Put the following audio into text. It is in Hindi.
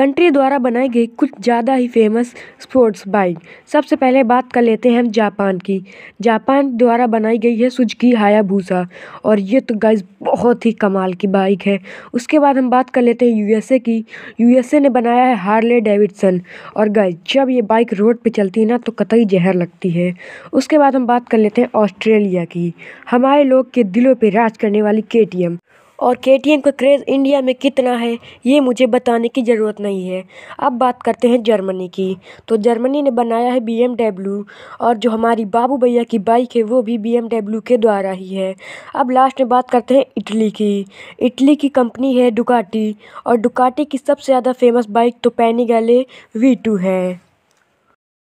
कंट्री द्वारा बनाई गई कुछ ज़्यादा ही फेमस स्पोर्ट्स बाइक सबसे पहले बात कर लेते हैं हम जापान की जापान द्वारा बनाई गई है सुजकी हायाबूसा और ये तो गाइज बहुत ही कमाल की बाइक है उसके बाद हम बात कर लेते हैं यूएसए की यूएसए ने बनाया है हार्ले डेविडसन और गाइज जब ये बाइक रोड पर चलती है ना तो कतई जहर लगती है उसके बाद हम बात कर लेते हैं ऑस्ट्रेलिया की हमारे लोग के दिलों पर राज करने वाली के और के टी एम का क्रेज़ इंडिया में कितना है ये मुझे बताने की ज़रूरत नहीं है अब बात करते हैं जर्मनी की तो जर्मनी ने बनाया है बी एम डब्ल्यू और जो हमारी बाबू भैया की बाइक है वो भी बी एम डब्ल्यू के द्वारा ही है अब लास्ट में बात करते हैं इटली की इटली की कंपनी है डुकाटी और डुकाटी की सबसे ज़्यादा फेमस बाइक तो पैनी गैले वी टू है